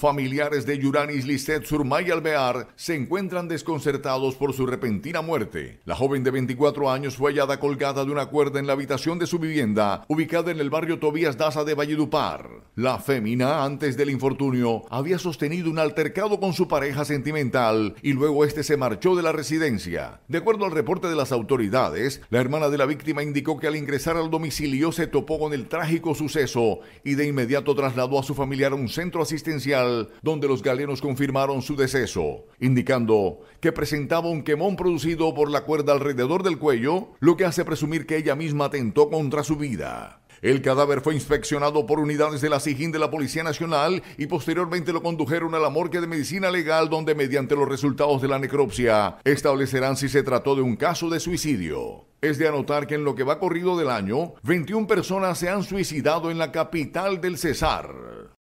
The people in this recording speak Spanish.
Familiares de Yuranis Lisset Surmay Alvear se encuentran desconcertados por su repentina muerte. La joven de 24 años fue hallada colgada de una cuerda en la habitación de su vivienda, ubicada en el barrio Tobías Daza de Valledupar. La fémina, antes del infortunio, había sostenido un altercado con su pareja sentimental y luego este se marchó de la residencia. De acuerdo al reporte de las autoridades, la hermana de la víctima indicó que al ingresar al domicilio se topó con el trágico suceso y de inmediato trasladó a su familiar a un centro asistencial donde los galenos confirmaron su deceso, indicando que presentaba un quemón producido por la cuerda alrededor del cuello, lo que hace presumir que ella misma atentó contra su vida. El cadáver fue inspeccionado por unidades de la SIGIN de la Policía Nacional y posteriormente lo condujeron a la morgue de medicina legal donde mediante los resultados de la necropsia establecerán si se trató de un caso de suicidio. Es de anotar que en lo que va corrido del año, 21 personas se han suicidado en la capital del Cesar.